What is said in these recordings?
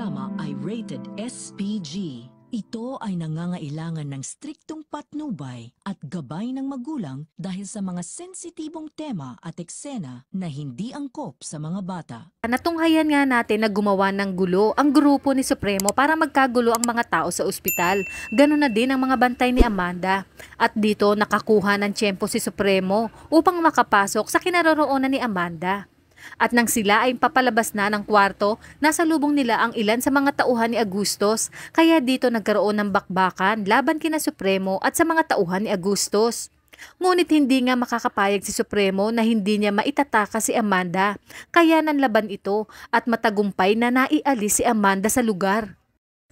programa ay rated SPG. Ito ay nangangailangan ng striktong patnubay at gabay ng magulang dahil sa mga sensitibong tema at eksena na hindi angkop sa mga bata. Natunghayan nga natin na gumawa ng gulo ang grupo ni Supremo para magkagulo ang mga tao sa ospital. Ganun na din ang mga bantay ni Amanda. At dito nakakuha ng tiyempo si Supremo upang makapasok sa kinaroroonan ni Amanda. At nang sila ay papalabas na ng kwarto, nasa lubong nila ang ilan sa mga tauhan ni Agustos, kaya dito nagkaroon ng bakbakan laban kina Supremo at sa mga tauhan ni Agustos. Ngunit hindi nga makakapayag si Supremo na hindi niya maitataka si Amanda, kaya nanlaban ito at matagumpay na naialis si Amanda sa lugar.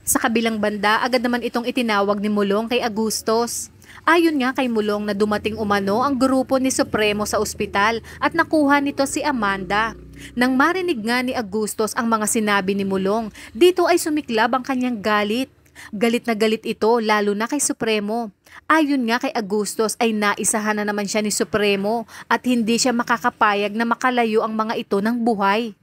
Sa kabilang banda, agad naman itong itinawag ni Mulong kay Agustos. Ayon nga kay Mulong na dumating umano ang grupo ni Supremo sa ospital at nakuha nito si Amanda. Nang marinig nga ni Agustos ang mga sinabi ni Mulong, dito ay sumiklab ang kanyang galit. Galit na galit ito lalo na kay Supremo. Ayon nga kay Agustos ay naisahan na naman siya ni Supremo at hindi siya makakapayag na makalayo ang mga ito ng buhay.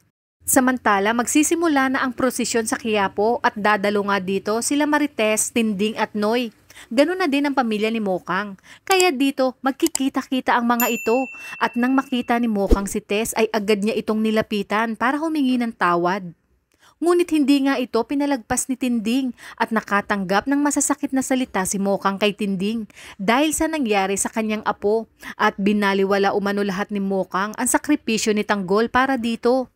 Samantala, magsisimula na ang prosesyon sa Quiapo at dadalo nga dito sila Marites, Tinding at Noy. Ganun na din ang pamilya ni Mokang. Kaya dito, magkikita-kita ang mga ito. At nang makita ni Mokang si Tess ay agad niya itong nilapitan para humingi ng tawad. Ngunit hindi nga ito pinalagpas ni Tinding at nakatanggap ng masasakit na salita si Mokang kay Tinding dahil sa nangyari sa kanyang apo at binaliwala umano lahat ni Mokang ang sakripisyo ni Tanggol para dito.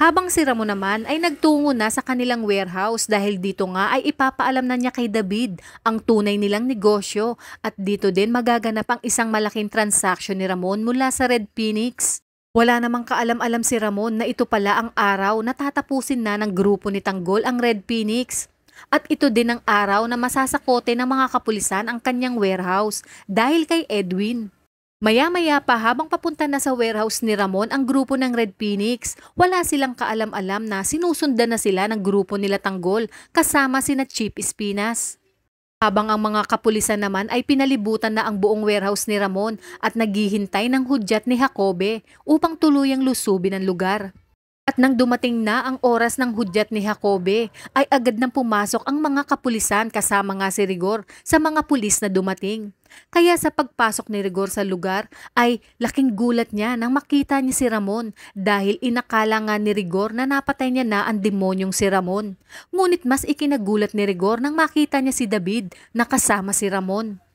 Habang si Ramon naman ay nagtungo na sa kanilang warehouse dahil dito nga ay ipapaalam na niya kay David ang tunay nilang negosyo at dito din magaganap ang isang malaking transaksyon ni Ramon mula sa Red Phoenix. Wala namang kaalam-alam si Ramon na ito pala ang araw na tatapusin na ng grupo ni Tanggol ang Red Phoenix. At ito din ang araw na masasakote ng mga kapulisan ang kanyang warehouse dahil kay Edwin. Maya-maya pa habang papunta na sa warehouse ni Ramon ang grupo ng Red Phoenix, wala silang kaalam-alam na sinusundan na sila ng grupo nila Tanggol kasama sina Chief Espinas. Habang ang mga kapulisan naman ay pinalibutan na ang buong warehouse ni Ramon at naghihintay ng hudyat ni Jacobe upang tuluyang lusubin ang lugar. At nang dumating na ang oras ng hudyat ni Jacobe, ay agad nang pumasok ang mga kapulisan kasama nga si Rigor sa mga pulis na dumating. Kaya sa pagpasok ni Rigor sa lugar ay laking gulat niya nang makita niya si Ramon dahil inakala nga ni Rigor na napatay niya na ang demonyong si Ramon. Ngunit mas ikinagulat ni Rigor nang makita niya si David na kasama si Ramon.